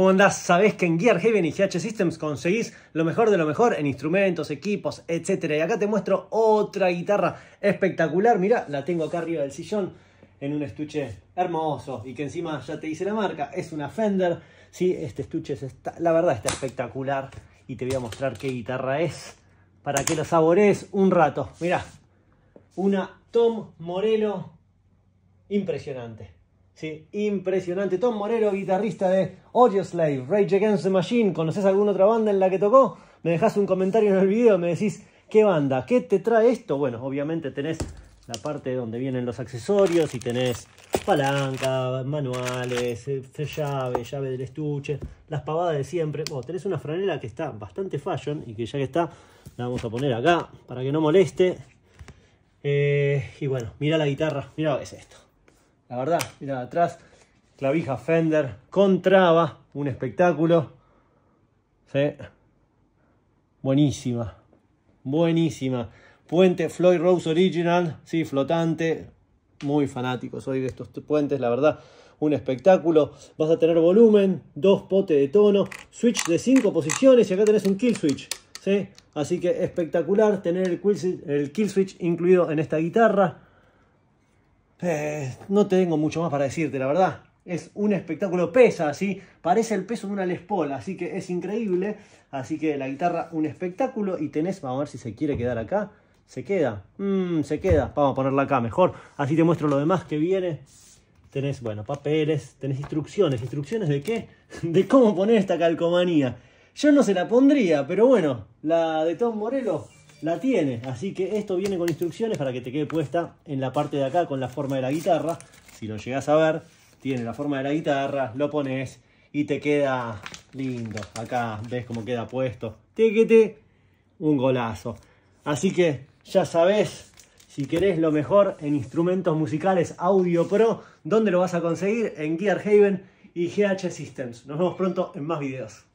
¿Cómo andás? Sabes que en Gear Heaven y GH Systems conseguís lo mejor de lo mejor en instrumentos, equipos, etc. Y acá te muestro otra guitarra espectacular. Mirá, la tengo acá arriba del sillón en un estuche hermoso y que encima ya te hice la marca. Es una Fender. Sí, este estuche es la verdad está espectacular y te voy a mostrar qué guitarra es para que la saborees un rato. Mirá, una Tom Morello impresionante. Sí, impresionante. Tom Morero, guitarrista de Audioslave, Rage Against the Machine. ¿Conoces alguna otra banda en la que tocó? Me dejas un comentario en el video, me decís qué banda, qué te trae esto. Bueno, obviamente tenés la parte donde vienen los accesorios y tenés palanca, manuales, eh, llave, llave del estuche, las pavadas de siempre. Bueno, tenés una franela que está bastante fashion y que ya que está, la vamos a poner acá para que no moleste. Eh, y bueno, mira la guitarra, mira es esto. La verdad, mira atrás, clavija Fender con traba, un espectáculo. Buenísima, buenísima. Puente Floyd Rose Original, sí, flotante. Muy fanático soy de estos puentes, la verdad. Un espectáculo. Vas a tener volumen, dos potes de tono, switch de cinco posiciones y acá tenés un kill switch. ¿sí? Así que espectacular tener el kill switch incluido en esta guitarra. Eh, no tengo mucho más para decirte, la verdad. Es un espectáculo, pesa así, parece el peso de una Les así que es increíble. Así que la guitarra, un espectáculo. Y tenés, vamos a ver si se quiere quedar acá. Se queda, mm, se queda. Vamos a ponerla acá mejor. Así te muestro lo demás que viene. Tenés, bueno, papeles, tenés instrucciones. ¿Instrucciones de qué? De cómo poner esta calcomanía. Yo no se la pondría, pero bueno, la de Tom Morello la tiene. Así que esto viene con instrucciones para que te quede puesta en la parte de acá con la forma de la guitarra. Si lo llegas a ver, tiene la forma de la guitarra, lo pones y te queda lindo. Acá ves cómo queda puesto. Téquete, un golazo. Así que ya sabes, si querés lo mejor en instrumentos musicales Audio Pro, ¿dónde lo vas a conseguir? En Gear Haven y GH Systems. Nos vemos pronto en más videos.